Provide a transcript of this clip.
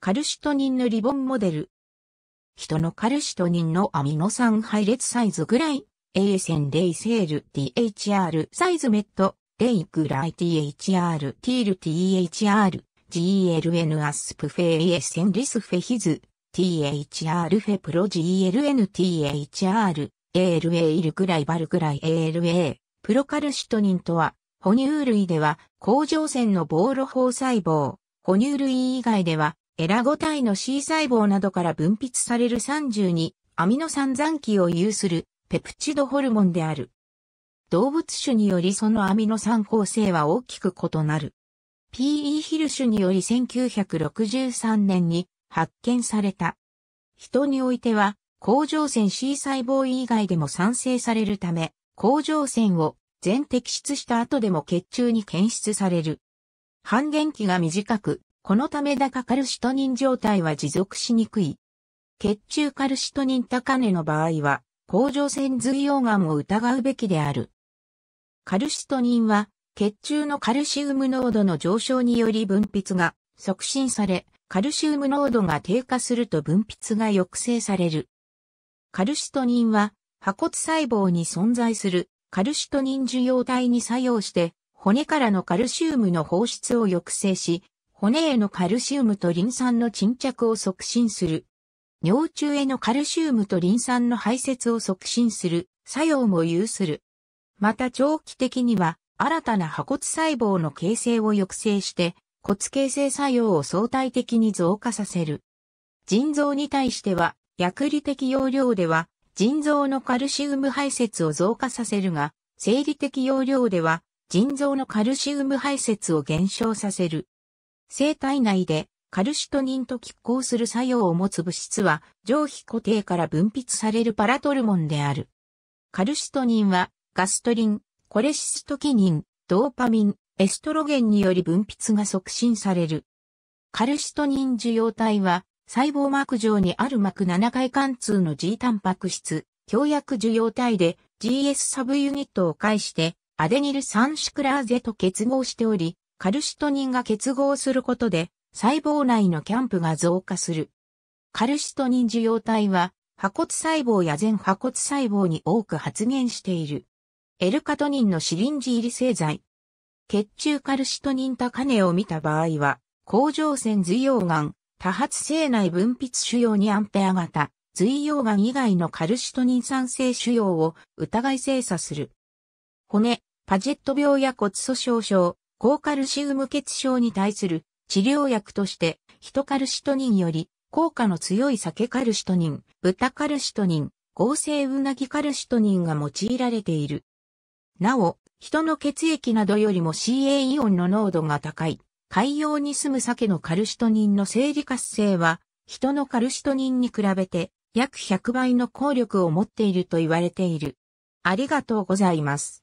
カルシトニンのリボンモデル。人のカルシトニンのアミノ酸配列サイズぐらい、A レイセール THR サイズメット、レイグライ THR ティール THR、GLN アスプフェ A ンリスフェヒズ、THR フェプロ GLN THR、ALA イルぐらいバルくらい ALA、プロカルシトニンとは、哺乳類では、甲状腺のボーロ胞細胞、哺乳類以外では、エラゴ体の C 細胞などから分泌される32アミノ酸残基を有するペプチドホルモンである。動物種によりそのアミノ酸構成は大きく異なる。P.E. ヒル種により1963年に発見された。人においては、甲状腺 C 細胞以外でも産生されるため、甲状腺を全摘出した後でも血中に検出される。半減期が短く、このため高カルシトニン状態は持続しにくい。血中カルシトニン高値の場合は、甲状腺髄溶岩を疑うべきである。カルシトニンは、血中のカルシウム濃度の上昇により分泌が促進され、カルシウム濃度が低下すると分泌が抑制される。カルシトニンは、破骨細胞に存在するカルシトニン受容体に作用して、骨からのカルシウムの放出を抑制し、骨へのカルシウムとリン酸の沈着を促進する。尿中へのカルシウムとリン酸の排泄を促進する作用も有する。また長期的には新たな破骨細胞の形成を抑制して骨形成作用を相対的に増加させる。腎臓に対しては薬理的容量では腎臓のカルシウム排泄を増加させるが、生理的容量では腎臓のカルシウム排泄を減少させる。生体内でカルシトニンと拮抗する作用を持つ物質は上皮固定から分泌されるパラトルモンである。カルシトニンはガストリン、コレシストキニン、ドーパミン、エストロゲンにより分泌が促進される。カルシトニン受容体は細胞膜上にある膜7回貫通の G タンパク質、強薬受容体で GS サブユニットを介してアデニル3シクラーゼと結合しており、カルシトニンが結合することで、細胞内のキャンプが増加する。カルシトニン受容体は、破骨細胞や全破骨細胞に多く発現している。エルカトニンのシリンジ入り製剤。血中カルシトニン高値を見た場合は、甲状腺髄溶岩、多発性内分泌腫瘍にアンペア型、髄溶岩以外のカルシトニン酸性腫瘍を疑い精査する。骨、パジェット病や骨粗鬆症、高カルシウム血症に対する治療薬として、ヒトカルシトニンより、効果の強い酒カルシトニン、豚カルシトニン、合成うなぎカルシトニンが用いられている。なお、人の血液などよりも CA イオンの濃度が高い、海洋に住む鮭のカルシトニンの生理活性は、人のカルシトニンに比べて約100倍の効力を持っていると言われている。ありがとうございます。